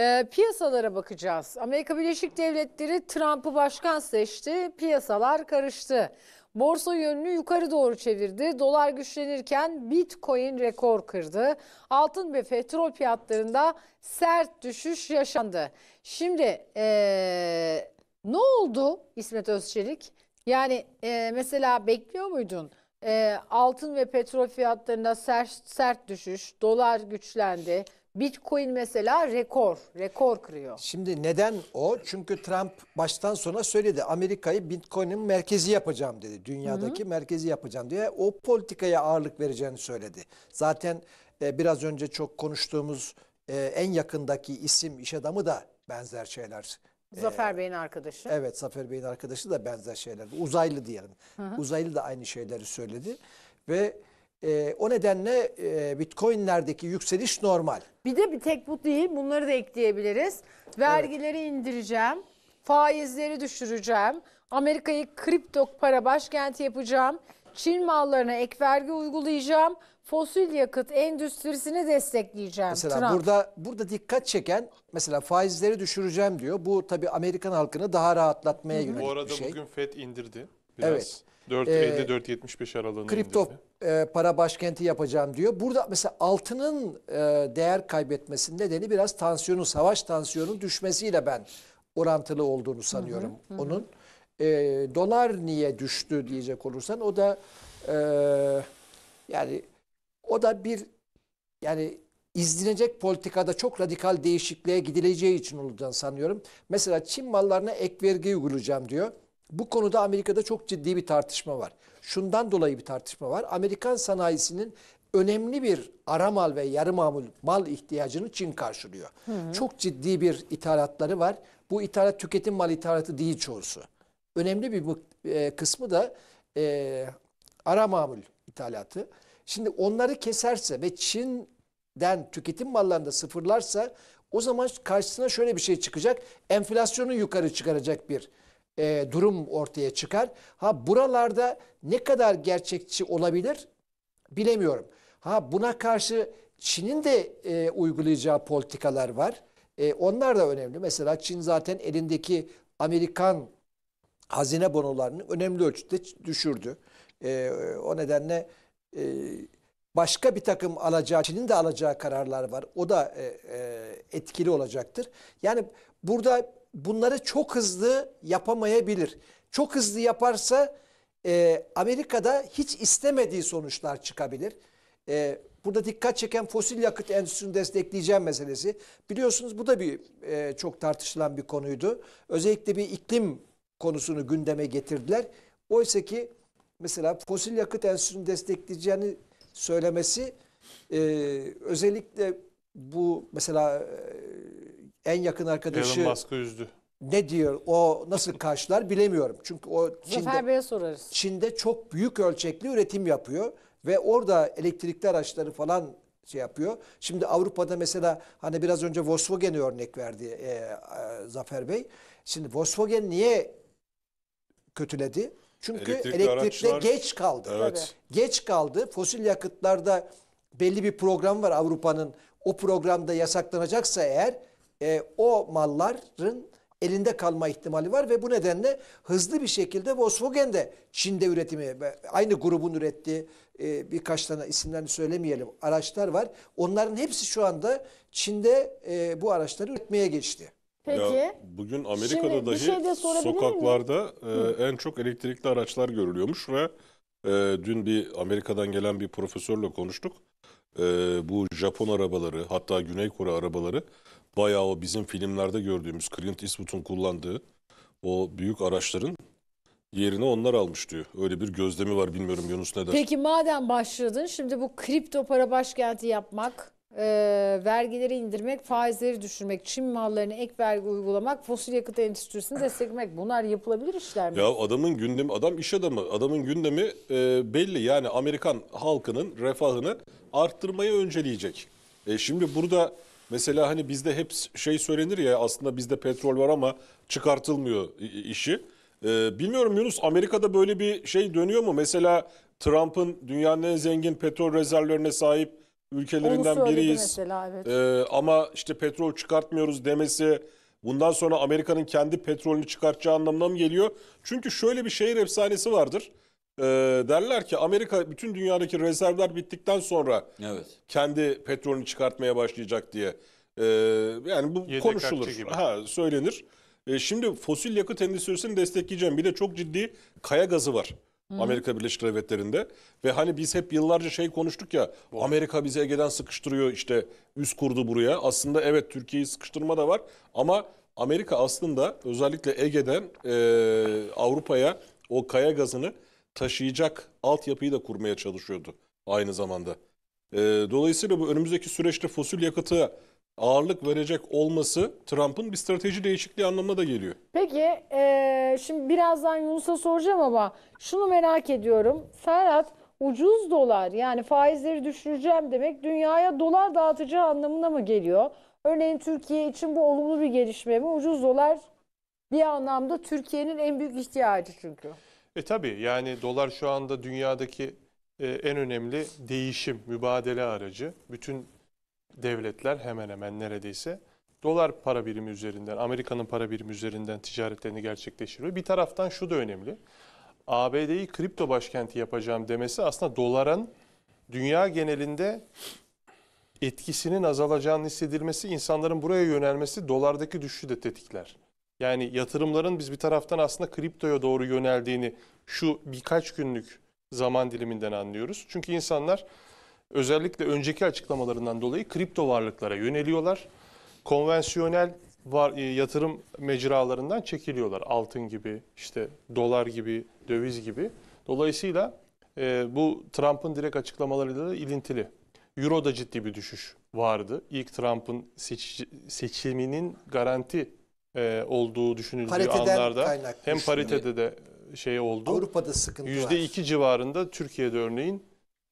E, piyasalara bakacağız. Amerika Birleşik Devletleri Trump'ı başkan seçti. Piyasalar karıştı. Borsa yönünü yukarı doğru çevirdi. Dolar güçlenirken Bitcoin rekor kırdı. Altın ve petrol fiyatlarında sert düşüş yaşandı. Şimdi e, ne oldu İsmet Özçelik? Yani e, mesela bekliyor muydun? E, altın ve petrol fiyatlarında sert, sert düşüş, dolar güçlendi. Bitcoin mesela rekor, rekor kırıyor. Şimdi neden o? Çünkü Trump baştan sona söyledi. Amerika'yı Bitcoin'in merkezi yapacağım dedi. Dünyadaki Hı -hı. merkezi yapacağım diye o politikaya ağırlık vereceğini söyledi. Zaten e, biraz önce çok konuştuğumuz e, en yakındaki isim, iş adamı da benzer şeyler e, Zafer Bey'in arkadaşı. Evet Zafer Bey'in arkadaşı da benzer şeyler. Uzaylı diyelim. Hı hı. Uzaylı da aynı şeyleri söyledi. Ve e, o nedenle e, bitcoinlerdeki yükseliş normal. Bir de bir tek bu değil bunları da ekleyebiliriz. Vergileri indireceğim, faizleri düşüreceğim, Amerika'yı kripto para başkenti yapacağım, Çin mallarına ek vergi uygulayacağım, fosil yakıt endüstrisini destekleyeceğim. Mesela Trump. burada burada dikkat çeken mesela faizleri düşüreceğim diyor. Bu tabii Amerikan halkını daha rahatlatmaya yönelik bir şey. Bu arada bugün FED indirdi. Biraz. Evet. 4.50-4.75 ee, aralığında. Kripto e, para başkenti yapacağım diyor. Burada mesela altının e, değer kaybetmesi nedeni biraz tansiyonu savaş tansiyonu düşmesiyle ben orantılı olduğunu sanıyorum hı hı, hı. onun. E, dolar niye düştü diyecek olursan o da e, yani o da bir yani izlenecek politikada çok radikal değişikliğe gidileceği için olacağını sanıyorum. Mesela Çin mallarına ek vergi uygulayacağım diyor. Bu konuda Amerika'da çok ciddi bir tartışma var. Şundan dolayı bir tartışma var. Amerikan sanayisinin önemli bir ara mal ve yarı mamul mal ihtiyacını Çin karşılıyor. Hı hı. Çok ciddi bir ithalatları var. Bu ithalat tüketim mal ithalatı değil çoğusu. Önemli bir e, kısmı da e, ara mamul ithalatı. Şimdi onları keserse ve Çin'den tüketim mallarında sıfırlarsa o zaman karşısına şöyle bir şey çıkacak. Enflasyonu yukarı çıkaracak bir e, durum ortaya çıkar. Ha buralarda ne kadar gerçekçi olabilir bilemiyorum. Ha buna karşı Çin'in de e, uygulayacağı politikalar var. E, onlar da önemli. Mesela Çin zaten elindeki Amerikan hazine bonolarını önemli ölçüde düşürdü. E, o nedenle e, başka bir takım alacağı, Çin'in de alacağı kararlar var. O da e, e, etkili olacaktır. Yani burada bunları çok hızlı yapamayabilir. Çok hızlı yaparsa e, Amerika'da hiç istemediği sonuçlar çıkabilir. E, burada dikkat çeken fosil yakıt endüstrisini destekleyeceğim meselesi. Biliyorsunuz bu da bir e, çok tartışılan bir konuydu. Özellikle bir iklim konusunu gündeme getirdiler. Oysa ki mesela fosil yakıt endüstrisini destekleyeceğini söylemesi e, özellikle bu mesela e, en yakın arkadaşı Elon Musk'ı üzdü. Ne diyor? O nasıl karşılar bilemiyorum. Çünkü o Zafer Bey'e sorarız. Çin'de çok büyük ölçekli üretim yapıyor ve orada elektrikli araçları falan şey yapıyor. Şimdi Avrupa'da mesela hani biraz önce Volkswagen'e örnek verdi e, e, Zafer Bey. Şimdi Volkswagen niye kötüledi? Çünkü Elektrikli elektrikle araçlar- geç kaldı. Evet. Geç kaldı. Fosil yakıtlarda belli bir program var Avrupa'nın. O programda yasaklanacaksa eğer e, o malların elinde kalma ihtimali var ve bu nedenle hızlı bir şekilde Volkswagen de Çin'de üretimi aynı grubun ürettiği e, birkaç tane isimlerini söylemeyelim araçlar var. Onların hepsi şu anda Çin'de e, bu araçları üretmeye geçti. Peki. Ya bugün Amerika'da Şimdi, dahi şey sokaklarda e, en çok elektrikli araçlar görülüyormuş ve e, dün bir Amerika'dan gelen bir profesörle konuştuk e, bu Japon arabaları hatta Güney Kore arabaları bayağı o bizim filmlerde gördüğümüz Clint Eastwood'un kullandığı o büyük araçların yerini onlar almış diyor. Öyle bir gözlemi var bilmiyorum Yunus ne der. Peki madem başladın şimdi bu kripto para başkenti yapmak e, vergileri indirmek, faizleri düşürmek, Çin mallarına ek vergi uygulamak, fosil yakıt endüstrisini desteklemek bunlar yapılabilir işler mi? Ya adamın gündemi, adam iş adamı, adamın gündemi e, belli yani Amerikan halkının refahını arttırmayı önceleyecek. E, şimdi burada mesela hani bizde hep şey söylenir ya aslında bizde petrol var ama çıkartılmıyor işi. E, bilmiyorum Yunus Amerika'da böyle bir şey dönüyor mu? Mesela Trump'ın dünyanın en zengin petrol rezervlerine sahip ülkelerinden biriyiz. Mesela, evet. Ee, ama işte petrol çıkartmıyoruz demesi bundan sonra Amerika'nın kendi petrolünü çıkartacağı anlamına mı geliyor? Çünkü şöyle bir şehir efsanesi vardır. Ee, derler ki Amerika bütün dünyadaki rezervler bittikten sonra evet. kendi petrolünü çıkartmaya başlayacak diye. Ee, yani bu Yedek konuşulur. Ha, söylenir. Ee, şimdi fosil yakıt endüstrisini destekleyeceğim. Bir de çok ciddi kaya gazı var. Amerika Birleşik Devletleri'nde. Ve hani biz hep yıllarca şey konuştuk ya Amerika bizi Ege'den sıkıştırıyor işte üst kurdu buraya. Aslında evet Türkiye'yi sıkıştırma da var ama Amerika aslında özellikle Ege'den e, Avrupa'ya o kaya gazını taşıyacak altyapıyı da kurmaya çalışıyordu aynı zamanda. E, dolayısıyla bu önümüzdeki süreçte fosil yakıtı ağırlık verecek olması Trump'ın bir strateji değişikliği anlamına da geliyor. Peki e, şimdi birazdan Yunus'a soracağım ama şunu merak ediyorum. Serhat ucuz dolar yani faizleri düşüreceğim demek dünyaya dolar dağıtacağı anlamına mı geliyor? Örneğin Türkiye için bu olumlu bir gelişme mi? Ucuz dolar bir anlamda Türkiye'nin en büyük ihtiyacı çünkü. E tabii yani dolar şu anda dünyadaki e, en önemli değişim, mübadele aracı. Bütün devletler hemen hemen neredeyse dolar para birimi üzerinden, Amerika'nın para birimi üzerinden ticaretlerini gerçekleştiriyor. Bir taraftan şu da önemli. ABD'yi kripto başkenti yapacağım demesi aslında doların dünya genelinde etkisinin azalacağını hissedilmesi, insanların buraya yönelmesi dolardaki düşüşü de tetikler. Yani yatırımların biz bir taraftan aslında kriptoya doğru yöneldiğini şu birkaç günlük zaman diliminden anlıyoruz. Çünkü insanlar özellikle önceki açıklamalarından dolayı kripto varlıklara yöneliyorlar. Konvansiyonel var, e, yatırım mecralarından çekiliyorlar. Altın gibi, işte dolar gibi, döviz gibi. Dolayısıyla e, bu Trump'ın direkt açıklamalarıyla da ilintili. Euro'da ciddi bir düşüş vardı. İlk Trump'ın seç, seçiminin garanti e, olduğu düşünüldüğü Pariteden anlarda hem paritede de şey oldu. Avrupa'da sıkıntı %2 var. %2 civarında Türkiye'de örneğin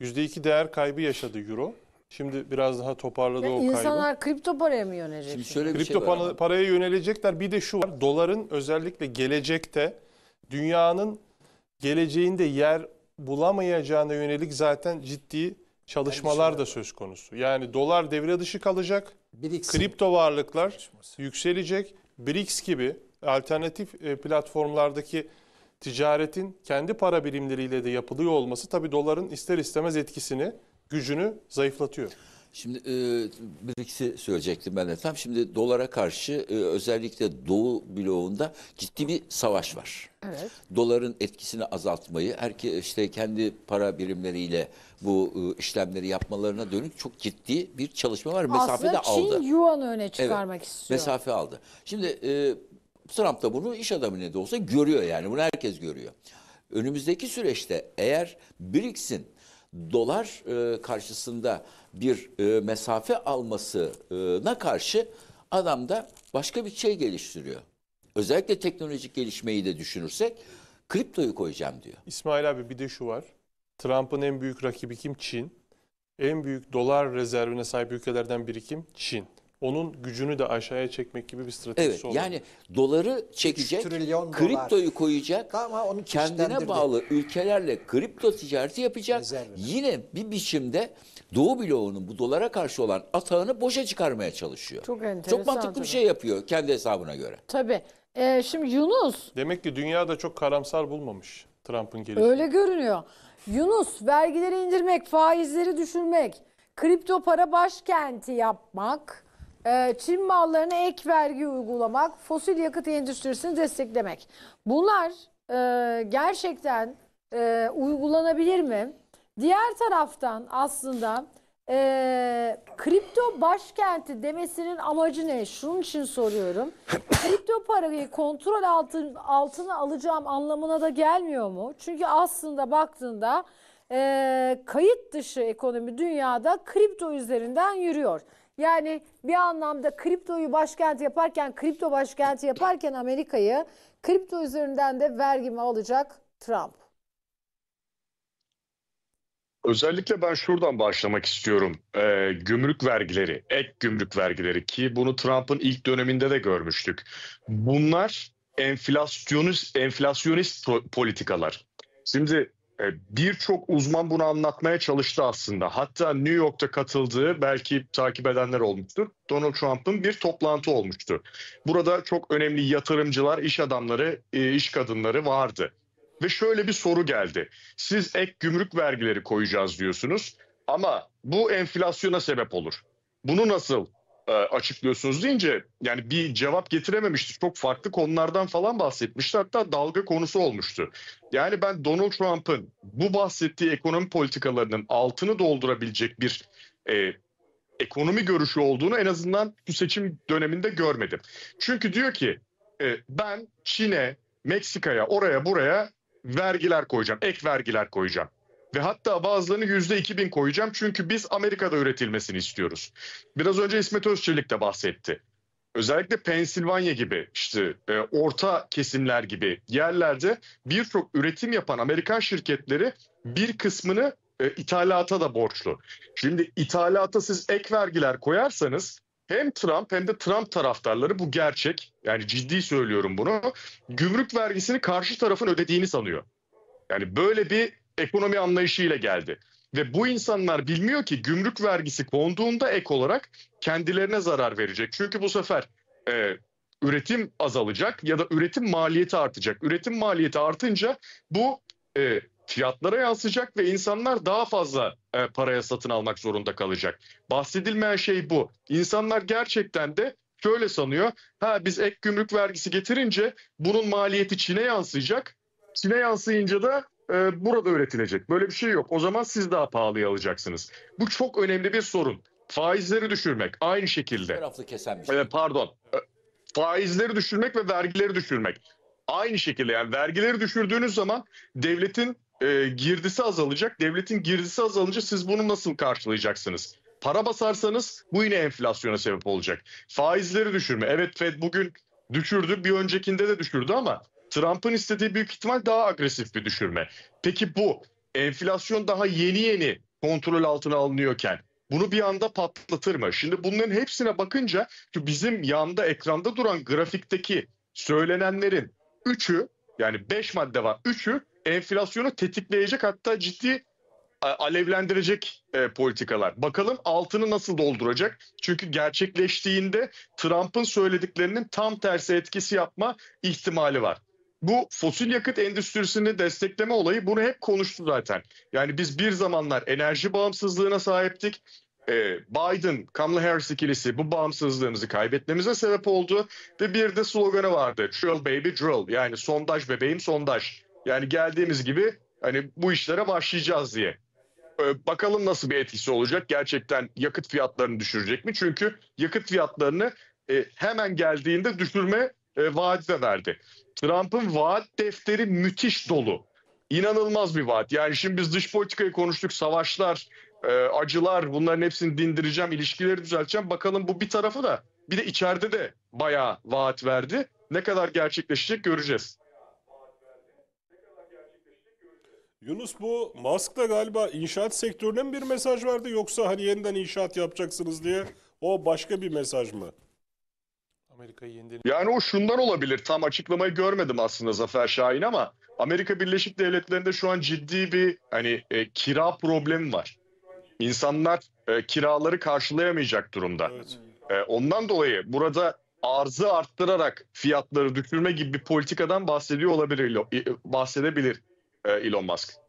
%2 değer kaybı yaşadı euro. Şimdi biraz daha toparladı Ve o kaybı. İnsanlar kripto paraya mı yönelecek? Şimdi şöyle bir şey kripto şey var. para- paraya yönelecekler. Bir de şu var. Doların özellikle gelecekte dünyanın geleceğinde yer bulamayacağına yönelik zaten ciddi çalışmalar da söz konusu. Yani dolar devre dışı kalacak. Biriksin. Kripto varlıklar yükselecek. BRICS gibi alternatif e, platformlardaki ticaretin kendi para birimleriyle de yapılıyor olması tabii doların ister istemez etkisini, gücünü zayıflatıyor. Şimdi e, bir ikisi söyleyecektim ben de tam. Şimdi dolara karşı e, özellikle Doğu bloğunda ciddi bir savaş var. Evet. Doların etkisini azaltmayı, herke, işte kendi para birimleriyle bu e, işlemleri yapmalarına dönük çok ciddi bir çalışma var. Mesafe Aslında de aldı. Çin yuan öne çıkarmak evet, istiyor. Mesafe aldı. Şimdi e, Trump da bunu iş adamı ne de olsa görüyor yani bunu herkes görüyor. Önümüzdeki süreçte eğer BRICS'in dolar e, karşısında bir e, mesafe almasına karşı adam da başka bir şey geliştiriyor. Özellikle teknolojik gelişmeyi de düşünürsek kriptoyu koyacağım diyor. İsmail abi bir de şu var. Trump'ın en büyük rakibi kim? Çin. En büyük dolar rezervine sahip ülkelerden biri kim? Çin onun gücünü de aşağıya çekmek gibi bir strateji. evet, olabilir. Yani doları çekecek, trilyon kriptoyu dolar. koyacak, ama onu kendine bağlı ülkelerle kripto ticareti yapacak. Yine bir biçimde Doğu bloğunun bu dolara karşı olan atağını boşa çıkarmaya çalışıyor. Çok enteresan. Çok mantıklı bir şey yapıyor kendi hesabına göre. Tabii. Ee, şimdi Yunus. Demek ki dünya da çok karamsar bulmamış Trump'ın gelişini. Öyle görünüyor. Yunus vergileri indirmek, faizleri düşürmek, kripto para başkenti yapmak ee, Çin mallarına ek vergi uygulamak, fosil yakıt endüstrisini desteklemek. Bunlar e, gerçekten e, uygulanabilir mi? Diğer taraftan aslında e, kripto başkenti demesinin amacı ne? Şunun için soruyorum. kripto parayı kontrol altın, altına alacağım anlamına da gelmiyor mu? Çünkü aslında baktığında e, kayıt dışı ekonomi dünyada kripto üzerinden yürüyor. Yani bir anlamda kriptoyu başkenti yaparken, kripto başkenti yaparken Amerika'yı kripto üzerinden de vergimi alacak Trump. Özellikle ben şuradan başlamak istiyorum. E, gümrük vergileri, ek gümrük vergileri ki bunu Trump'ın ilk döneminde de görmüştük. Bunlar enflasyonist, enflasyonist politikalar. Şimdi e, birçok uzman bunu anlatmaya çalıştı aslında. Hatta New York'ta katıldığı belki takip edenler olmuştur. Donald Trump'ın bir toplantı olmuştu. Burada çok önemli yatırımcılar, iş adamları, e, iş kadınları vardı. Ve şöyle bir soru geldi. Siz ek gümrük vergileri koyacağız diyorsunuz ama bu enflasyona sebep olur. Bunu nasıl e, açıklıyorsunuz deyince yani bir cevap getirememişti. Çok farklı konulardan falan bahsetmişti. Hatta dalga konusu olmuştu. Yani ben Donald Trump'ın bu bahsettiği ekonomi politikalarının altını doldurabilecek bir e, ekonomi görüşü olduğunu en azından bu seçim döneminde görmedim. Çünkü diyor ki e, ben Çin'e, Meksika'ya, oraya buraya vergiler koyacağım, ek vergiler koyacağım ve hatta bazılarını yüzde iki bin koyacağım çünkü biz Amerika'da üretilmesini istiyoruz. Biraz önce İsmet Özçelik de bahsetti. Özellikle Pensilvanya gibi işte e, orta kesimler gibi yerlerde birçok üretim yapan Amerikan şirketleri bir kısmını e, ithalata da borçlu. Şimdi ithalata siz ek vergiler koyarsanız hem Trump hem de Trump taraftarları bu gerçek. Yani ciddi söylüyorum bunu. Gümrük vergisini karşı tarafın ödediğini sanıyor. Yani böyle bir ekonomi anlayışıyla geldi. Ve bu insanlar bilmiyor ki gümrük vergisi konduğunda ek olarak kendilerine zarar verecek. Çünkü bu sefer e, üretim azalacak ya da üretim maliyeti artacak. Üretim maliyeti artınca bu e, fiyatlara yansıyacak ve insanlar daha fazla e, paraya satın almak zorunda kalacak. Bahsedilmeyen şey bu. İnsanlar gerçekten de şöyle sanıyor. Ha biz ek gümrük vergisi getirince bunun maliyeti Çin'e yansıyacak. Çin'e yansıyınca da e, burada üretilecek. Böyle bir şey yok. O zaman siz daha pahalıya alacaksınız. Bu çok önemli bir sorun. Faizleri düşürmek aynı şekilde. Taraflı kesen bir şey. E, pardon. E, faizleri düşürmek ve vergileri düşürmek. Aynı şekilde yani vergileri düşürdüğünüz zaman devletin e, girdisi azalacak. Devletin girdisi azalınca siz bunu nasıl karşılayacaksınız? Para basarsanız bu yine enflasyona sebep olacak. Faizleri düşürme. Evet Fed bugün düşürdü. Bir öncekinde de düşürdü ama Trump'ın istediği büyük ihtimal daha agresif bir düşürme. Peki bu enflasyon daha yeni yeni kontrol altına alınıyorken bunu bir anda patlatır mı? Şimdi bunların hepsine bakınca bizim yanda ekranda duran grafikteki söylenenlerin üçü yani beş madde var. Üçü enflasyonu tetikleyecek hatta ciddi e, alevlendirecek e, politikalar. Bakalım altını nasıl dolduracak? Çünkü gerçekleştiğinde Trump'ın söylediklerinin tam tersi etkisi yapma ihtimali var bu fosil yakıt endüstrisini destekleme olayı bunu hep konuştu zaten. Yani biz bir zamanlar enerji bağımsızlığına sahiptik. Ee, Biden, Kamala Harris ikilisi bu bağımsızlığımızı kaybetmemize sebep oldu. Ve bir de sloganı vardı. Drill baby drill. Yani sondaj bebeğim sondaj. Yani geldiğimiz gibi hani bu işlere başlayacağız diye. Ee, bakalım nasıl bir etkisi olacak. Gerçekten yakıt fiyatlarını düşürecek mi? Çünkü yakıt fiyatlarını e, hemen geldiğinde düşürme e, vaat de verdi. Trump'ın vaat defteri müthiş dolu. İnanılmaz bir vaat. Yani şimdi biz dış politikayı konuştuk, savaşlar, e, acılar bunların hepsini dindireceğim, ilişkileri düzelteceğim. Bakalım bu bir tarafı da bir de içeride de bayağı vaat verdi. Ne kadar gerçekleşecek göreceğiz. Yunus bu Musk da galiba inşaat sektörüne mi bir mesaj verdi yoksa hani yeniden inşaat yapacaksınız diye o başka bir mesaj mı? Amerika'yı yeniden... Yani o şundan olabilir. Tam açıklamayı görmedim aslında Zafer Şahin ama Amerika Birleşik Devletleri'nde şu an ciddi bir hani e, kira problemi var. İnsanlar e, kiraları karşılayamayacak durumda. Evet. E, ondan dolayı burada arzı arttırarak fiyatları düşürme gibi bir politikadan bahsediyor olabilir e, bahsedebilir e, Elon Musk.